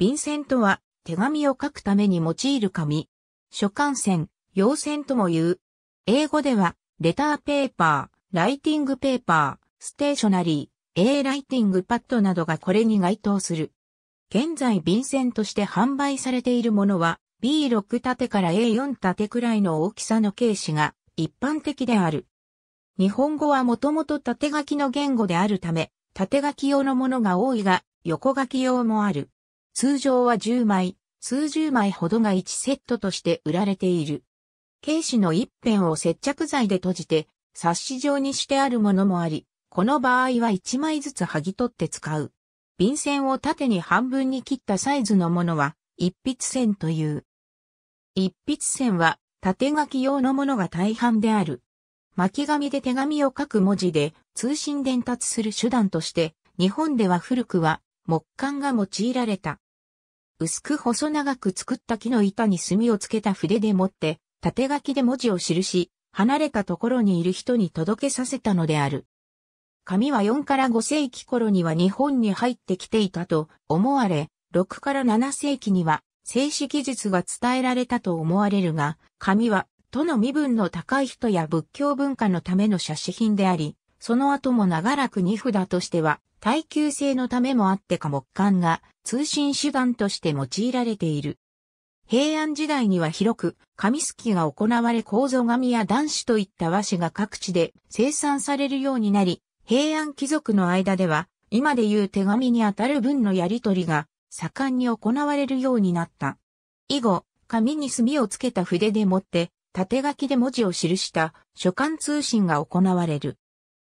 便箋とは、手紙を書くために用いる紙。書簡線、要線とも言う。英語では、レターペーパー、ライティングペーパー、ステーショナリー、A ライティングパッドなどがこれに該当する。現在便箋として販売されているものは、B6 縦から A4 縦くらいの大きさの形式が一般的である。日本語はもともと縦書きの言語であるため、縦書き用のものが多いが、横書き用もある。通常は10枚、数十枚ほどが1セットとして売られている。ー視の一辺を接着剤で閉じて、冊子状にしてあるものもあり、この場合は1枚ずつ剥ぎ取って使う。便箋を縦に半分に切ったサイズのものは、一筆線という。一筆線は、縦書き用のものが大半である。巻紙で手紙を書く文字で通信伝達する手段として、日本では古くは木簡が用いられた。薄く細長く作った木の板に墨をつけた筆でもって、縦書きで文字を記し、離れたところにいる人に届けさせたのである。紙は4から5世紀頃には日本に入ってきていたと思われ、6から7世紀には静止技術が伝えられたと思われるが、紙は、都の身分の高い人や仏教文化のための写真品であり、その後も長らく荷札としては、耐久性のためもあってか木管が通信手段として用いられている。平安時代には広く、紙すきが行われ構造紙や男子といった和紙が各地で生産されるようになり、平安貴族の間では、今でいう手紙にあたる文のやり取りが盛んに行われるようになった。以後、紙に墨をつけた筆でもって、縦書きで文字を記した書簡通信が行われる。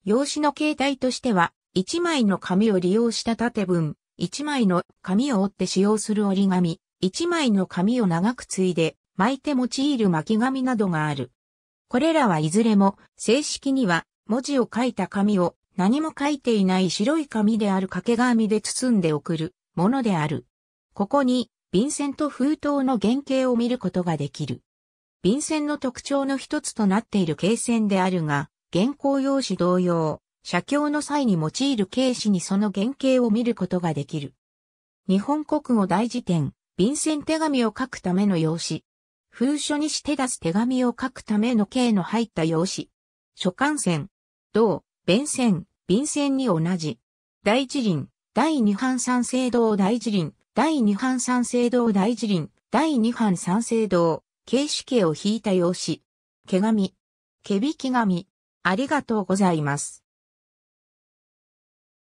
用紙の形態としては、1枚の紙を利用した縦分、1枚の紙を折って使用する折り紙、1枚の紙を長く継いで巻いて用いる巻き紙などがある。これらはいずれも正式には文字を書いた紙を何も書いていない白い紙である掛け紙で包んで送るものである。ここに、便箋と封筒の原型を見ることができる。便箋の特徴の一つとなっている形線であるが、原稿用紙同様、写経の際に用いる形詞にその原型を見ることができる。日本国語大辞典、便箋手紙を書くための用紙。封書にして出す手紙を書くための形の入った用紙。書簡線、銅、便箋、便箋に同じ。大辞林、第二版三省堂大辞林、第二版三省堂大辞林、第二版三省堂、形式形を引いた用紙。毛紙、毛引き紙。ありがとうございます。